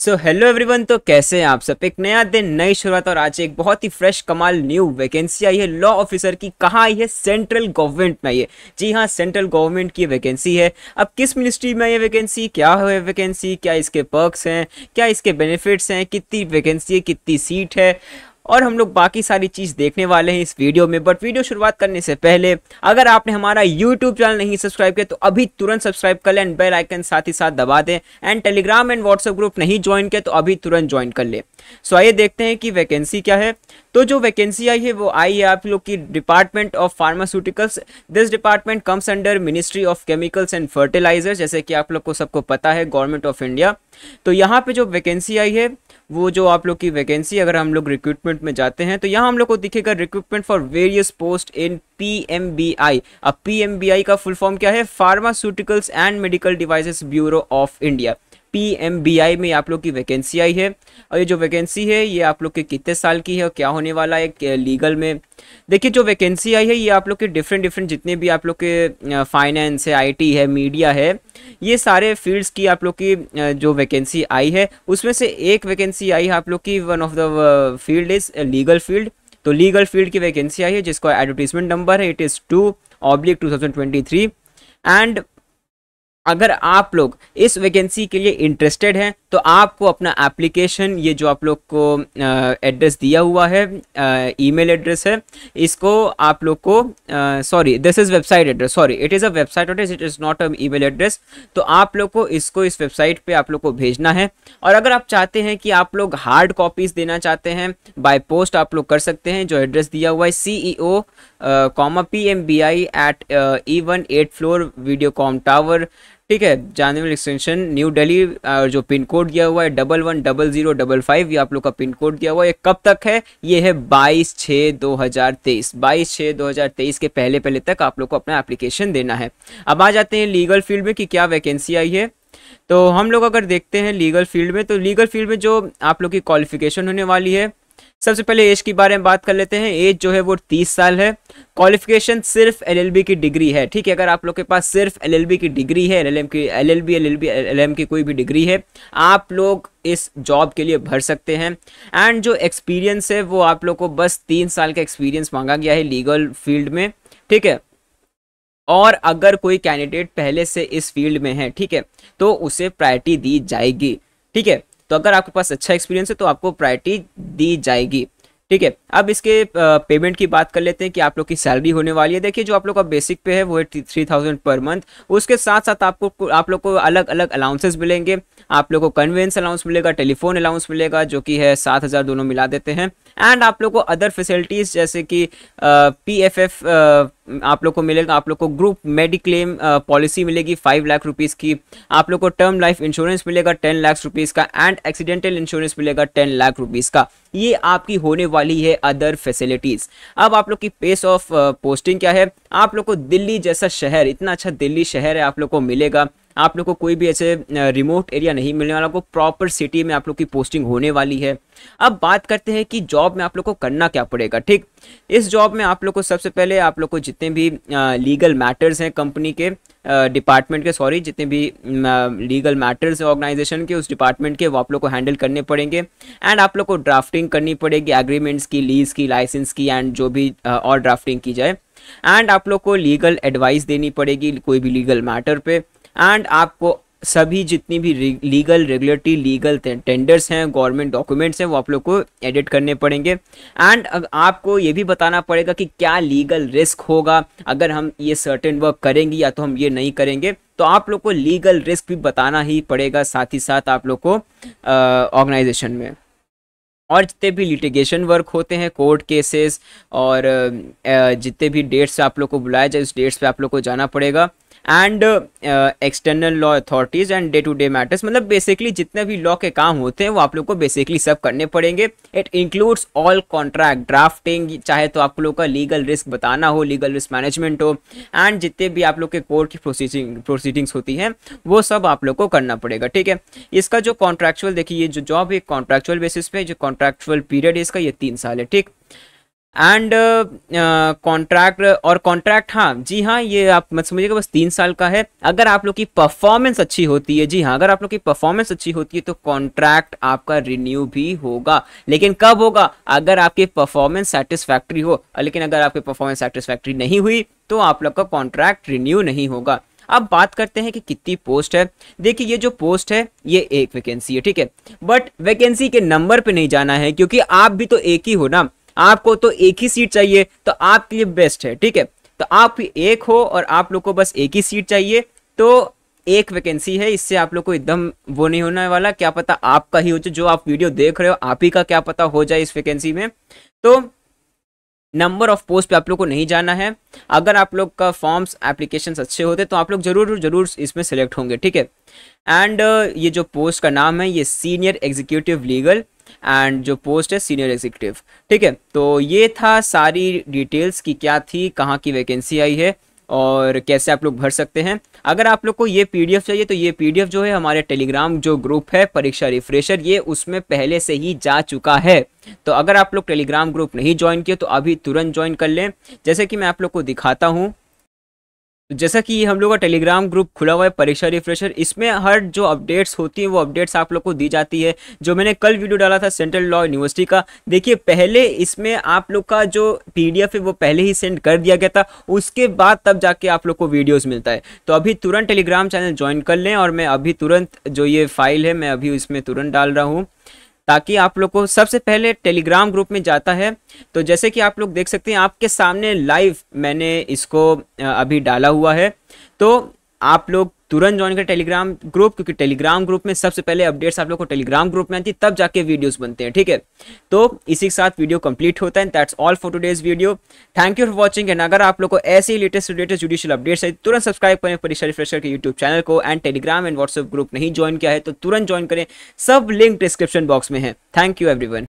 so hello everyone तो कैसे हैं आप सब एक नया दिन नई शुरुआत और आज एक बहुत ही फ्रेश कमाल न्यू वैकेंसी आई है लॉ ऑफिसर की कहाँ आई है सेंट्रल गवर्नमेंट में ये जी हाँ सेंट्रल गवर्नमेंट की वैकेंसी है अब किस मिनिस्ट्री में ये वैकेंसी क्या है वैकेंसी क्या इसके पर्क्स हैं क्या इसके बेनिफिट्स हैं कितनी वैकेंसी है कितनी सीट है और हम लोग बाकी सारी चीज़ देखने वाले हैं इस वीडियो में बट वीडियो शुरुआत करने से पहले अगर आपने हमारा यूट्यूब चैनल नहीं सब्सक्राइब किया तो अभी तुरंत सब्सक्राइब कर लें एंड बेल आइकन साथ ही साथ दबा दें and Telegram and WhatsApp group नहीं ज्वाइन किया तो अभी तुरंत ज्वाइन कर लें सो आइए देखते हैं कि वैकेंसी क्या है तो जो वैकेंसी आई है वो आई है आप लोग की department of pharmaceuticals this department comes under ministry of chemicals and fertiliser जैसे कि आप लोग को सबको पता है गवर्नमेंट ऑफ इंडिया तो यहाँ पे जो वैकेंसी आई है वो जो आप लोग की वैकेंसी अगर हम लोग रिक्रूटमेंट में जाते हैं तो यहाँ हम लोग को दिखेगा recruitment for various post in P अब पी का फुल फॉर्म क्या है pharmaceuticals and medical devices bureau of India PMBI में आप लोग की वैकेंसी आई है और ये जो वैकेंसी है ये आप लोग के कितने साल की है और क्या होने वाला है लीगल में देखिए जो वैकेंसी आई है ये आप लोग के डिफरेंट डिफरेंट जितने भी आप लोग के फाइनेंस है आईटी है मीडिया है ये सारे फील्ड्स की आप लोग की जो वैकेंसी आई है उसमें से एक वैकेंसी आई है आप लोग की one of the field is legal field तो लीगल फील्ड की वैकेंसी आई है जिसका एडवर्टीजमेंट नंबर है it is two oblique two thousand twenty three and अगर आप लोग इस वैकेंसी के लिए इंटरेस्टेड हैं तो आपको अपना एप्लीकेशन ये जो आप लोग को एड्रेस दिया हुआ है ईमेल एड्रेस है इसको आप लोग को sorry this is website address sorry it is a website address it is not a email address तो आप लोग को इसको इस वेबसाइट पे आप लोग को भेजना है और अगर आप चाहते हैं कि आप लोग हार्ड कॉपीज़ देना चाहते हैं बाय पोस्ट आप लोग कर सकते हैं जो एड्रेस दिया हुआ है C E O comma P M B I at E one eight floor Videocon tower ठीक है जानवेल एक्सटेंशन न्यू दिल्ली जो पिन कोड दिया हुआ है double one double zero double five ये आप लोग का पिन कोड दिया हुआ है कब तक है ये है बाईस छः दो हज़ार तेईस बाईस छः दो हज़ार तेईस के पहले पहले तक आप लोग को अपना एप्लीकेशन देना है अब आ जाते हैं लीगल फील्ड में कि क्या वैकेंसी आई है तो हम लोग अगर देखते हैं लीगल फील्ड में तो लीगल फील्ड में जो आप लोग की क्वालिफिकेशन होने वाली है सबसे पहले एज के बारे में बात कर लेते हैं एज जो है वो तीस साल है क्वालिफिकेशन सिर्फ एलएलबी की डिग्री है ठीक है अगर आप लोग के पास सिर्फ एलएलबी की डिग्री है एलएलएम की एलएलबी एलएलबी एलएलएम की कोई भी डिग्री है आप लोग इस जॉब के लिए भर सकते हैं एंड जो एक्सपीरियंस है वो आप लोग को बस तीन साल का एक्सपीरियंस मांगा गया है लीगल फील्ड में ठीक है और अगर कोई कैंडिडेट पहले से इस फील्ड में है ठीक है तो उसे प्रायोरिटी दी जाएगी ठीक है तो अगर आपके पास अच्छा एक्सपीरियंस है तो आपको प्रायरिटी दी जाएगी ठीक है अब इसके पेमेंट की बात कर लेते हैं कि आप लोग की सैलरी होने वाली है देखिए जो आप लोग का बेसिक पे है वो है थ्री थाउजेंड पर मंथ उसके साथ साथ आपको आप लोग को अलग अलग अलाउंसेस मिलेंगे आप लोग को कन्वेंस अलाउंस मिलेगा टेलीफोन अलाउंस मिलेगा जो कि है सात हज़ार दोनों मिला देते हैं एंड आप लोग को अदर फैसिलिटीज़ जैसे कि पी एफ एफ आप लोग को मिलेगा तो आप लोग को ग्रुप मेडिक्लेम पॉलिसी मिलेगी फाइव लाख रुपीज़ की आप लोग को टर्म लाइफ इंश्योरेंस मिलेगा टेन लाख रुपीज़ का एंड एक्सीडेंटल इंश्योरेंस मिलेगा टेन लाख रुपीज़ का ये आपकी होने वाली है अदर फैसिलिटीज़ अब आप लोग की पेस ऑफ पोस्टिंग क्या है आप लोग को दिल्ली जैसा शहर इतना अच्छा दिल्ली शहर है आप लोग को मिलेगा आप लोग को कोई भी ऐसे रिमोट एरिया नहीं मिलने वाला आपको प्रॉपर सिटी में आप लोग की पोस्टिंग होने वाली है अब बात करते हैं कि जॉब में आप लोग को करना क्या पड़ेगा ठीक इस जॉब में आप लोग को सबसे पहले आप लोग को जितने भी लीगल मैटर्स हैं कंपनी के डिपार्टमेंट के सॉरी जितने भी लीगल मैटर्स हैं ऑर्गेनाइजेशन के उस डिपार्टमेंट के वो आप लोग को हैंडल करने पड़ेंगे एंड आप लोग को ड्राफ्टिंग करनी पड़ेगी एग्रीमेंट्स की लीज की लाइसेंस की एंड जो भी और ड्राफ्टिंग की जाए एंड आप लोग को लीगल एडवाइस देनी पड़ेगी कोई भी लीगल मैटर पे एंड आपको सभी जितनी भी लीगल रेगुलेटरी लीगल टेंडर्स हैं गवर्नमेंट डॉक्यूमेंट्स हैं वो आप लोग को एडिट करने पड़ेंगे एंड आपको ये भी बताना पड़ेगा कि क्या लीगल रिस्क होगा अगर हम ये सर्टेन वर्क करेंगे या तो हम ये नहीं करेंगे तो आप लोग को लीगल रिस्क भी बताना ही पड़ेगा साथ ही साथ आप लोग को ऑर्गेनाइजेशन में और जितने भी लिटिगेशन वर्क होते हैं कोर्ट केसेस और जितने भी डेट्स आप लोग को बुलाया जाए उस डेट्स पे आप लोग को जाना पड़ेगा and external law authorities and day to day matters मतलब बेसिकली जितने भी लॉ के काम होते हैं वो आप लोग को बेसिकली सब करने पड़ेंगे it includes all contract drafting चाहे तो आप लोग का लीगल रिस्क बताना हो लीगल रिस्क मैनेजमेंट हो एंड जितने भी आप लोग के कोर्ट की प्रोसीडिंग प्रोसीडिंग्स होती हैं वो सब आप लोग को करना पड़ेगा ठीक है इसका जो कॉन्ट्रैक्चुअल देखिए ये जो जॉब है कॉन्ट्रैक्चुअल बेसिस पे जो कॉन्ट्रैक्चुअल पीरियड है इसका ये तीन साल है ठीक एंड कॉन्ट्रैक्ट uh, uh, और कॉन्ट्रैक्ट हाँ जी हाँ ये आप मत समझिएगा बस तीन साल का है अगर आप लोग की परफॉर्मेंस अच्छी होती है जी हाँ अगर आप लोग की परफॉर्मेंस अच्छी होती है तो कॉन्ट्रैक्ट आपका रिन्यू भी होगा लेकिन कब होगा अगर आपकी परफॉर्मेंस सेटिस्फैक्ट्री हो लेकिन अगर आपकी परफॉर्मेंस सेटिस्फैक्ट्री नहीं हुई तो आप लोग का कॉन्ट्रैक्ट रिन्यू नहीं होगा अब बात करते हैं कि कितनी पोस्ट है देखिए ये जो पोस्ट है ये एक वैकेंसी है ठीक है बट वैकेंसी के नंबर पे नहीं जाना है क्योंकि आप भी तो एक ही हो ना आपको तो एक ही सीट चाहिए तो आपके लिए बेस्ट है ठीक है तो आप एक हो और आप लोग को बस एक ही सीट चाहिए तो एक वैकेंसी है इससे आप लोग को एकदम वो नहीं होने वाला क्या पता आपका ही हो जो आप वीडियो देख रहे हो आप ही का क्या पता हो जाए इस वैकेंसी में तो नंबर ऑफ पोस्ट पे आप लोग को नहीं जाना है अगर आप लोग का फॉर्म्स एप्लीकेशन अच्छे होते तो आप लोग जरूर जरूर इसमें सेलेक्ट होंगे ठीक है एंड ये जो पोस्ट का नाम है ये सीनियर एग्जीक्यूटिव लीगल एंड जो पोस्ट है सीनियर एग्जीक्यूटिव ठीक है तो ये था सारी डिटेल्स की क्या थी कहाँ की वैकेंसी आई है और कैसे आप लोग भर सकते हैं अगर आप लोग को ये पीडीएफ चाहिए तो ये पीडीएफ जो है हमारे टेलीग्राम जो ग्रुप है परीक्षा रिफ्रेशर ये उसमें पहले से ही जा चुका है तो अगर आप लोग टेलीग्राम ग्रुप नहीं ज्वाइन किए तो अभी तुरंत ज्वाइन कर लें जैसे कि मैं आप लोग को दिखाता हूँ तो जैसा कि हम लोग का टेलीग्राम ग्रुप खुला हुआ है परीक्षा रिफ्रेशर इसमें हर जो अपडेट्स होती हैं वो अपडेट्स आप लोग को दी जाती है जो मैंने कल वीडियो डाला था सेंट्रल लॉ यूनिवर्सिटी का देखिए पहले इसमें आप लोग का जो पीडीएफ है वो पहले ही सेंड कर दिया गया था उसके बाद तब जाके आप लोग को वीडियोज़ मिलता है तो अभी तुरंत टेलीग्राम चैनल ज्वाइन कर लें और मैं अभी तुरंत जो ये फाइल है मैं अभी इसमें तुरंत डाल रहा हूँ ताकि आप लोग को सबसे पहले टेलीग्राम ग्रुप में जाता है तो जैसे कि आप लोग देख सकते हैं आपके सामने लाइव मैंने इसको अभी डाला हुआ है तो आप लोग तुरंत ज्वाइन कर टेलीग्राम ग्रुप क्योंकि टेलीग्राम ग्रुप में सबसे पहले अपडेट्स आप लोग को टेलीग्राम ग्रुप में आती है तब जाके वीडियोस बनते हैं ठीक है तो इसी के साथ वीडियो कंप्लीट होता है that's all for today's video thank you for watching and अगर आप लोग को ऐसे ही लेटेस्ट लेटेस्ट जुडिशियल अपडेट्स है तुरंत सब्सक्राइब करें परीक्षा रिफ्रेशर के यूट्यूब चैनल को and Telegram and WhatsApp group नहीं ज्वाइन किया है तो तुरंत ज्वाइन करें सब लिंक डिस्क्रिप्शन बॉक्स में है थैंक यू एवरीवन